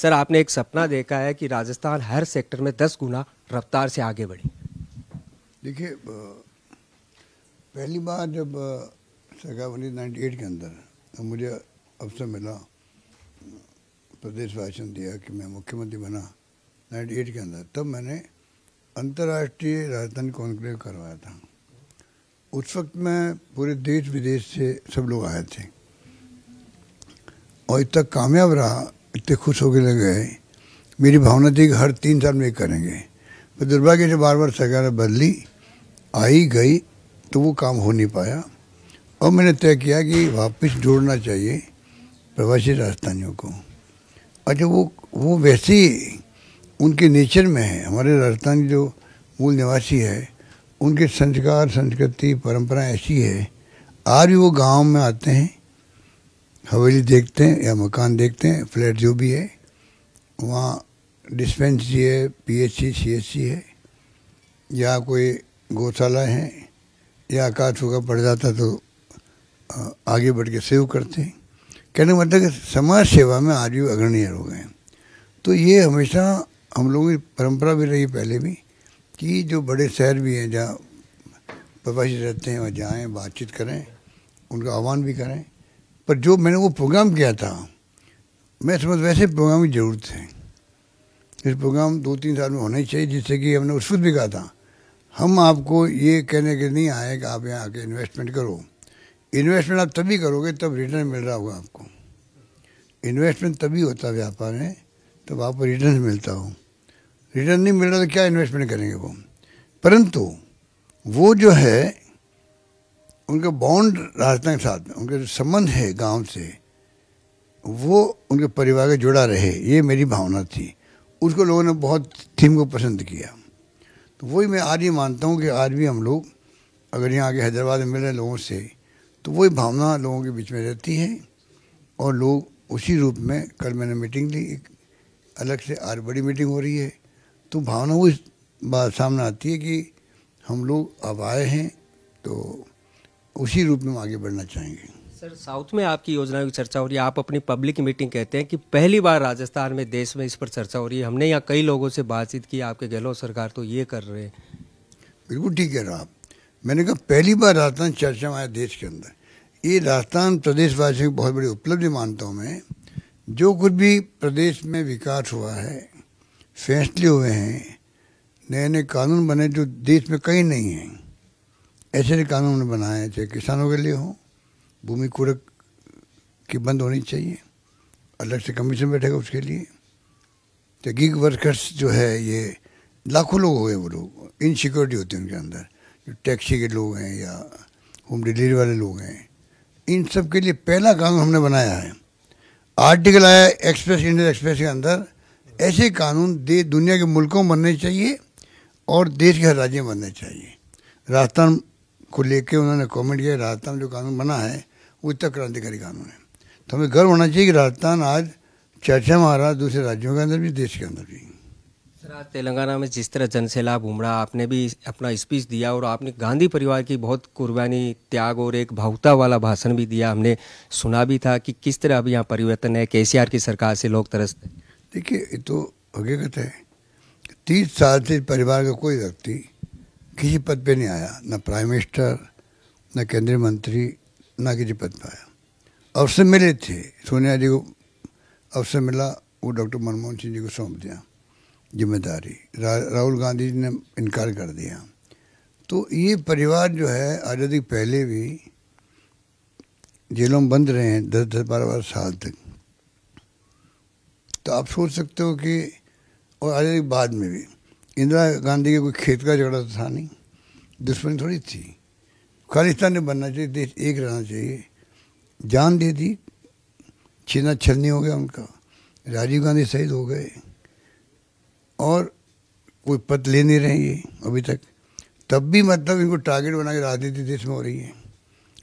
sir आपने एक सपना देखा है कि राजस्थान हर सेक्टर में दस गुना रफ्तार से आगे बढ़ी देखिए पहली बार जब सरकार बनी नाइन्टी एट के अंदर तो मुझे अवसर मिला प्रदेश भाषण दिया कि मैं मुख्यमंत्री बना नाइन्टी एट के अंदर तब मैंने अंतर्राष्ट्रीय राजधानी कॉन्क्लेव करवाया था उस वक्त मैं पूरे देश विदेश से सब लोग आए थे और इतना कामयाब रहा इतने खुश होकर लग गए मेरी भावना थी कि हर तीन साल में एक करेंगे पर दुर्भाग्य से बार बार सरकार बदली आई गई तो वो काम हो नहीं पाया और मैंने तय किया कि वापस जोड़ना चाहिए प्रवासी राजस्थानियों को अच्छा वो वो वैसे ही उनके नेचर में है हमारे राजस्थान जो मूल निवासी है उनके संस्कार संस्कृति परंपरा ऐसी है आज भी वो गांव में आते हैं हवेली देखते हैं या मकान देखते हैं फ्लैट जो भी है वहाँ डिस्पेंसरी है पीएचसी सीएचसी है या कोई गौशाला है या आकाश होगा पड़ जाता तो आगे बढ़ के सेव करते हैं कहने का मतलब कि समाज सेवा में आज भी अग्रणीय हो गए हैं तो ये हमेशा हम लोगों की परंपरा भी रही पहले भी कि जो बड़े शहर भी हैं जहाँ प्रवासी रहते हैं वहाँ जाएँ बातचीत करें उनका आह्वान भी करें पर जो मैंने वो प्रोग्राम किया था मैं समझ वैसे प्रोग्राम की ज़रूरत है इस प्रोग्राम दो तीन साल में होना ही चाहिए जिससे कि हमने उस भी कहा था हम आपको ये कहने के नहीं आए कि आप यहाँ आके इन्वेस्टमेंट करो इन्वेस्टमेंट आप तभी करोगे तब रिटर्न मिल रहा होगा आपको इन्वेस्टमेंट तभी होता है व्यापार में तब आपको रिटर्न मिलता हो रिटर्न नहीं मिल रहा तो क्या इन्वेस्टमेंट करेंगे वो परंतु वो जो है उनके बॉन्ड राजस्थान के साथ में उनके जो संबंध है गांव से वो उनके परिवार के जुड़ा रहे ये मेरी भावना थी उसको लोगों ने बहुत थीम को पसंद किया तो वही मैं आज ही मानता हूँ कि आज भी हम लोग अगर यहाँ आगे हैदराबाद में मिल रहे लोगों से तो वही भावना लोगों के बीच में रहती है और लोग उसी रूप में कल मैंने मीटिंग ली एक अलग से आज बड़ी मीटिंग हो रही है तो भावना वो बात सामने आती है कि हम लोग अब आए हैं तो उसी रूप में आगे बढ़ना चाहेंगे सर साउथ में आपकी योजनाओं की चर्चा हो रही है आप अपनी पब्लिक मीटिंग कहते हैं कि पहली बार राजस्थान में देश में इस पर चर्चा हो रही है हमने यहाँ कई लोगों से बातचीत की आपके गहलोत सरकार तो ये कर रहे हैं बिल्कुल ठीक है आप मैंने कहा पहली बार राजस्थान चर्चा में आया देश के अंदर ये राजस्थान प्रदेशवासियों की बहुत बड़ी उपलब्धि मानता हूँ मैं जो कुछ भी प्रदेश में विकास हुआ है फैसले हुए हैं नए नए कानून बने जो देश में कहीं नहीं हैं ऐसे कानून बनाए चाहे किसानों के लिए हो भूमि कूड़क की बंद होनी चाहिए अलग से कमीशन बैठेगा उसके लिए तो गिग वर्कर्स जो है ये लाखों लोग हो गए वो लोग इनसिक्योरिटी होती है उनके अंदर जो टैक्सी के लोग हैं या होम डिलीवरी वाले लोग हैं इन सब के लिए पहला कानून हमने बनाया है आर्टिकल आया एक्सप्रेस इंडियन एक्सप्रेस के अंदर ऐसे कानून दे दुनिया के मुल्कों में बनने चाहिए और देश के हर राज्य में बनने चाहिए राजस्थान को लेके उन्होंने कमेंट किया राजस्थान जो कानून बना है वो इतना क्रांतिकारी कानून है तो हमें गर्व होना चाहिए कि राजस्थान आज चर्चा में आ रहा दूसरे राज्यों के अंदर भी देश के अंदर भी सर आज तेलंगाना में जिस तरह जनसैलाब उमड़ा आपने भी अपना स्पीच दिया और आपने गांधी परिवार की बहुत कुर्बानी त्याग और एक भावुकता वाला भाषण भी दिया हमने सुना भी था कि किस तरह अभी यहाँ परिवर्तन है के की सरकार से लोग तरस देखिए ये तो हकीकत है तीस साल से परिवार का कोई व्यक्ति किसी पद पे नहीं आया ना प्राइम मिनिस्टर ना केंद्रीय मंत्री ना किसी पद पर आया अवसर मिले थे सोनिया जी को अवसर मिला वो डॉक्टर मनमोहन सिंह जी को सौंप दिया जिम्मेदारी राहुल गांधी जी ने इनकार कर दिया तो ये परिवार जो है आज़ादी पहले भी जेलों में बंद रहे हैं दस दस बारह बारह साल तक तो आप सोच सकते हो कि और आज़ादी बाद में भी इंदिरा गांधी का कोई खेत का झगड़ा तो था नहीं दुश्मनी थोड़ी थी खालिस्तान ने बनना चाहिए देश एक रहना चाहिए जान दे दी छीना छलनी हो गया उनका राजीव गांधी शहीद हो गए और कोई पद ले नहीं रहे ये अभी तक तब भी मतलब इनको टारगेट बना के राजनीति देश में हो रही है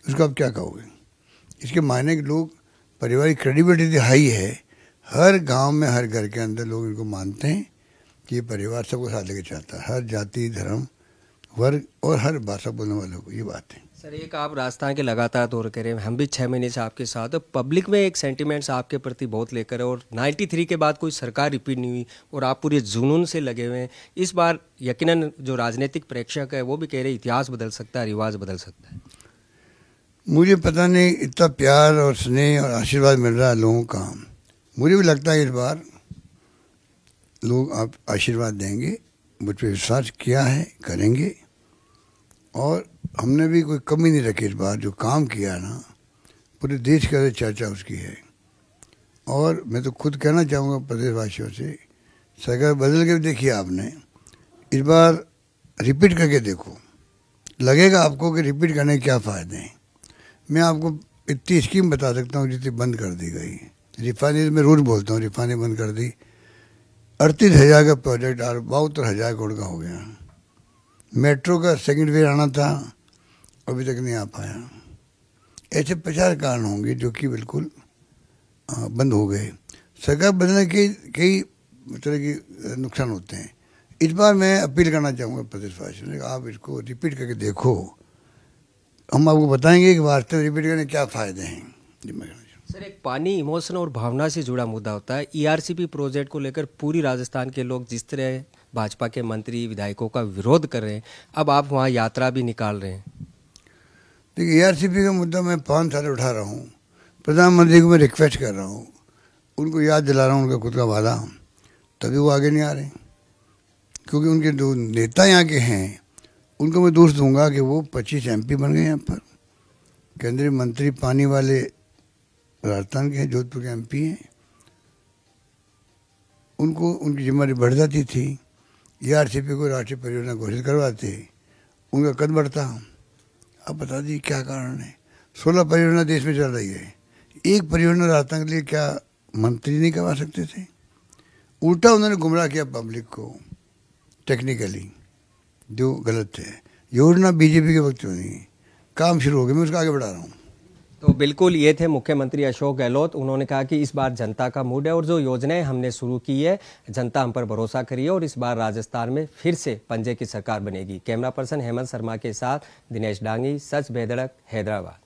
उसको आप क्या कहोगे इसके मायने के लोग पारिवारिक क्रेडिबिलिटी हाई है हर गांव में हर घर के अंदर लोग इनको मानते हैं कि परिवार सबको साथ लेके चलता है हर जाति धर्म वर्ग और हर भाषा बोलने वालों को ये बात है सर एक आप राजस्थान के लगातार दौर करें हम भी छः महीने से आपके साथ पब्लिक में एक सेंटिमेंट्स आपके प्रति बहुत लेकर है और 93 के बाद कोई सरकार रिपीट नहीं हुई और आप पूरे जुनून से लगे हुए हैं इस बार यकीनन जो राजनीतिक प्रेक्षक है वो भी कह रहे इतिहास बदल सकता है रिवाज बदल सकता है मुझे पता नहीं इतना प्यार और स्नेह और आशीर्वाद मिल रहा है लोगों का मुझे भी लगता है इस बार लोग आप आशीर्वाद देंगे मुझ पर विश्वास किया है करेंगे और हमने भी कोई कमी नहीं रखी इस बार जो काम किया ना पूरे देश के अंदर चर्चा उसकी है और मैं तो खुद कहना चाहूँगा प्रदेशवासियों से सरकार बदल के भी देखिए आपने इस बार रिपीट करके देखो लगेगा आपको कि रिपीट करने के क्या फ़ायदे हैं मैं आपको इतनी स्कीम बता सकता हूँ जितनी बंद कर दी गई रिफाइनरी में रोज़ बोलता हूँ रिफाइनरी बंद कर दी अड़तीस हज़ार का प्रोजेक्ट और बहत्तर हज़ार करोड़ का हो गया मेट्रो का सेकंड वे आना था अभी तक नहीं आ पाया ऐसे प्रचार कारण होंगे जो कि बिल्कुल बंद हो गए सरकार बदलने के कई तरह के नुकसान होते हैं इस बार मैं अपील करना चाहूँगा प्रदेशवासियों से आप इसको रिपीट करके देखो हम आपको बताएंगे कि वास्तव में रिपीट करने क्या फ़ायदे हैं जी मैं सर एक पानी इमोशन और भावना से जुड़ा मुद्दा होता है ईआरसीपी e प्रोजेक्ट को लेकर पूरी राजस्थान के लोग जिस तरह भाजपा के मंत्री विधायकों का विरोध कर रहे हैं अब आप वहाँ यात्रा भी निकाल रहे हैं देखिए ईआरसीपी e का मुद्दा मैं पाँच साल उठा रहा हूँ प्रधानमंत्री को मैं रिक्वेस्ट कर रहा हूँ उनको याद दिला रहा हूँ उनका खुद का वादा तभी वो आगे नहीं आ रहे क्योंकि उनके जो नेता यहाँ के हैं उनको मैं दोष दूंगा कि वो 25 एमपी बन गए यहाँ पर केंद्रीय मंत्री पानी वाले राजस्थान के हैं जोधपुर के एमपी हैं उनको उनकी जिम्मेदारी बढ़ जाती थी या आर को राष्ट्रीय परियोजना घोषित करवाते उनका कद बढ़ता अब बता दीजिए क्या कारण है सोलह परियोजना देश में चल रही है एक परियोजना राजस्थान के लिए क्या मंत्री नहीं करवा सकते थे उल्टा उन्होंने गुमराह किया पब्लिक को टेक्निकली जो गलत है योजना बीजेपी के वक्त नहीं काम शुरू हो गया मैं उसका आगे बढ़ा रहा हूँ तो बिल्कुल ये थे मुख्यमंत्री अशोक गहलोत उन्होंने कहा कि इस बार जनता का मूड है और जो योजनाएं हमने शुरू की है जनता हम पर भरोसा करी है और इस बार राजस्थान में फिर से पंजे की सरकार बनेगी कैमरा पर्सन हेमंत शर्मा के साथ दिनेश डांगी सच बेदड़क हैदराबाद